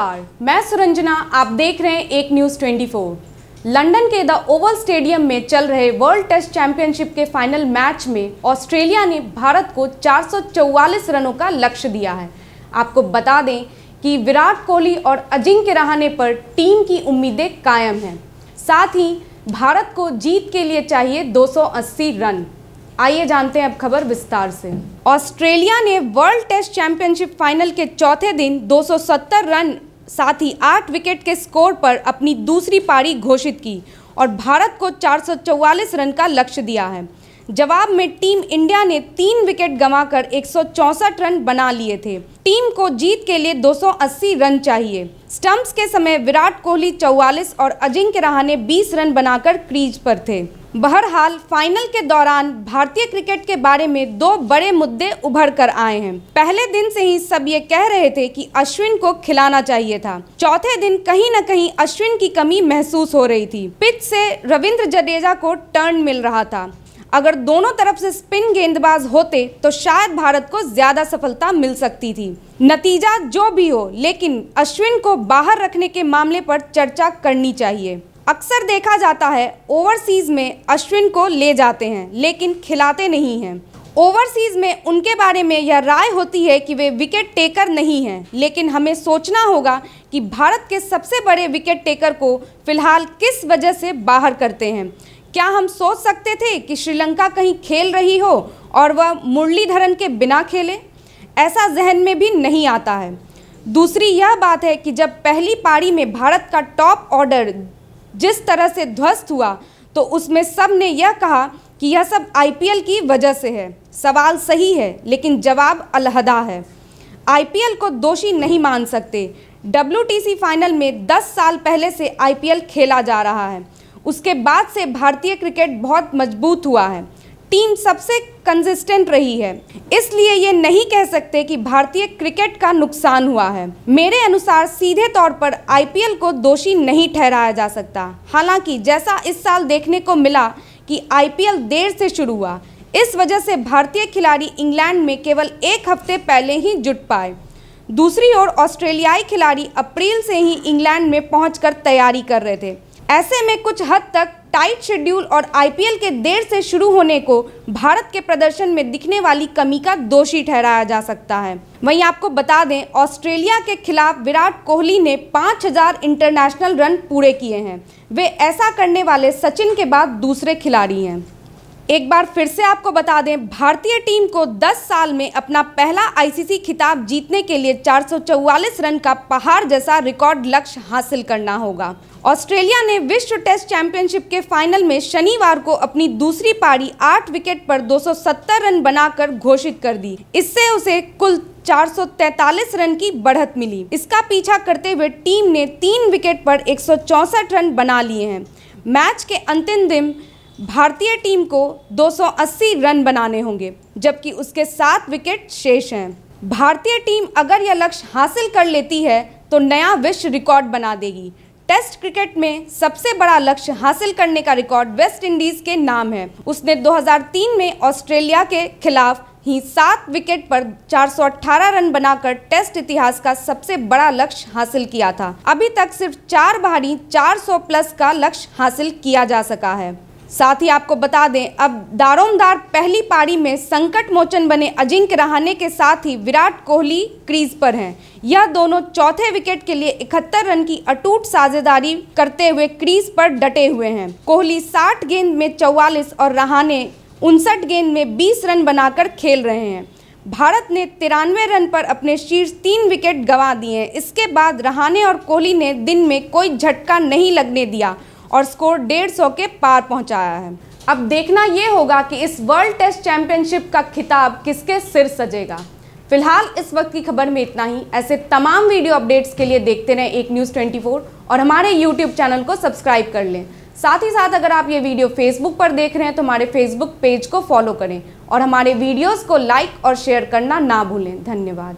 नमस्कार मैं सुरंजना आप देख रहे हैं एक न्यूज़ 24। लंदन के द ओवल स्टेडियम में चल रहे वर्ल्ड टेस्ट चैंपियनशिप के फाइनल मैच में ऑस्ट्रेलिया ने भारत को 444 रनों का लक्ष्य दिया है आपको बता दें कि विराट कोहली और अजिंक्य रहाने पर टीम की उम्मीदें कायम हैं साथ ही भारत को जीत के लिए चाहिए 280 रन आइए जानते हैं अब खबर विस्तार से ऑस्ट्रेलिया ने वर्ल्ड टेस्ट चैंपियनशिप फाइनल के चौथे दिन 270 रन साथ ही आठ विकेट के स्कोर पर अपनी दूसरी पारी घोषित की और भारत को चार रन का लक्ष्य दिया है जवाब में टीम इंडिया ने तीन विकेट गंवाकर 164 रन बना लिए थे टीम को जीत के लिए 280 रन चाहिए स्टंप्स के समय विराट कोहली 44 और अजिंक्य रहाने 20 रन बनाकर क्रीज पर थे बहरहाल फाइनल के दौरान भारतीय क्रिकेट के बारे में दो बड़े मुद्दे उभर कर आए हैं पहले दिन से ही सब ये कह रहे थे कि अश्विन को खिलाना चाहिए था चौथे दिन कहीं न कहीं अश्विन की कमी महसूस हो रही थी पिच से रविंद्र जडेजा को टर्न मिल रहा था अगर दोनों तरफ से स्पिन गेंदबाज होते तो शायद भारत को ज्यादा सफलता मिल सकती थी नतीजा जो भी हो लेकिन अश्विन को बाहर रखने के मामले पर चर्चा करनी चाहिए अक्सर देखा जाता है ओवरसीज में अश्विन को ले जाते हैं लेकिन खिलाते नहीं हैं ओवरसीज में उनके बारे में यह राय होती है कि वे विकेट टेकर नहीं हैं लेकिन हमें सोचना होगा कि भारत के सबसे बड़े विकेट टेकर को फिलहाल किस वजह से बाहर करते हैं क्या हम सोच सकते थे कि श्रीलंका कहीं खेल रही हो और वह मुरलीधरन के बिना खेले ऐसा जहन में भी नहीं आता है दूसरी यह बात है कि जब पहली पारी में भारत का टॉप ऑर्डर जिस तरह से ध्वस्त हुआ तो उसमें सब ने यह कहा कि यह सब आईपीएल की वजह से है सवाल सही है लेकिन जवाब अलहदा है आईपीएल को दोषी नहीं मान सकते डब्ल्यूटीसी फाइनल में 10 साल पहले से आईपीएल खेला जा रहा है उसके बाद से भारतीय क्रिकेट बहुत मजबूत हुआ है टीम सबसे कंसिस्टेंट रही है इसलिए ये नहीं कह सकते कि भारतीय क्रिकेट का नुकसान हुआ है मेरे अनुसार सीधे तौर पर आईपीएल को दोषी नहीं ठहराया जा सकता हालांकि जैसा इस साल देखने को मिला कि आईपीएल देर से शुरू हुआ इस वजह से भारतीय खिलाड़ी इंग्लैंड में केवल एक हफ्ते पहले ही जुट पाए दूसरी ओर ऑस्ट्रेलियाई खिलाड़ी अप्रैल से ही इंग्लैंड में पहुँच तैयारी कर रहे थे ऐसे में कुछ हद तक टाइट शेड्यूल और आईपीएल के देर से शुरू होने को भारत के प्रदर्शन में दिखने वाली कमी का दोषी ठहराया जा सकता है वहीं आपको बता दें ऑस्ट्रेलिया के खिलाफ विराट कोहली ने 5000 इंटरनेशनल रन पूरे किए हैं वे ऐसा करने वाले सचिन के बाद दूसरे खिलाड़ी हैं एक बार फिर से आपको बता दें भारतीय टीम को 10 साल में अपना पहला आईसीसी खिताब जीतने के लिए चार रन का पहाड़ जैसा रिकॉर्ड लक्ष्य हासिल करना होगा ऑस्ट्रेलिया ने विश्व टेस्ट चैंपियनशिप के फाइनल में शनिवार को अपनी दूसरी पारी 8 विकेट पर 270 रन बनाकर घोषित कर दी इससे उसे कुल 443 रन की बढ़त मिली इसका पीछा करते हुए टीम ने तीन विकेट पर एक रन बना लिए हैं मैच के अंतिम दिन भारतीय टीम को 280 रन बनाने होंगे जबकि उसके सात विकेट शेष हैं भारतीय टीम अगर यह लक्ष्य हासिल कर लेती है तो नया विश्व रिकॉर्ड बना देगी टेस्ट क्रिकेट में सबसे बड़ा लक्ष्य हासिल करने का रिकॉर्ड वेस्ट इंडीज के नाम है उसने 2003 में ऑस्ट्रेलिया के खिलाफ ही सात विकेट पर 418 रन बनाकर टेस्ट इतिहास का सबसे बड़ा लक्ष्य हासिल किया था अभी तक सिर्फ चार भारी 400 प्लस का लक्ष्य हासिल किया जा सका है साथ ही आपको बता दें अब दारोमदार पहली पारी में संकट मोचन बने अजिंक्य रहाने के साथ ही विराट कोहली क्रीज पर हैं यह दोनों चौथे विकेट के लिए 71 रन की अटूट साझेदारी करते हुए क्रीज पर डटे हुए हैं कोहली 60 गेंद में 44 और रहाने उनसठ गेंद में 20 रन बनाकर खेल रहे हैं भारत ने तिरानवे रन पर अपने शीर्ष तीन विकेट गंवा दिए इसके बाद रहाने और कोहली ने दिन में कोई झटका नहीं लगने दिया और स्कोर डेढ़ सौ के पार पहुंचाया है अब देखना ये होगा कि इस वर्ल्ड टेस्ट चैंपियनशिप का खिताब किसके सिर सजेगा फिलहाल इस वक्त की खबर में इतना ही ऐसे तमाम वीडियो अपडेट्स के लिए देखते रहें एक न्यूज़ 24 और हमारे यूट्यूब चैनल को सब्सक्राइब कर लें साथ ही साथ अगर आप ये वीडियो फेसबुक पर देख रहे हैं तो हमारे फेसबुक पेज को फॉलो करें और हमारे वीडियोस को लाइक और शेयर करना ना भूलें धन्यवाद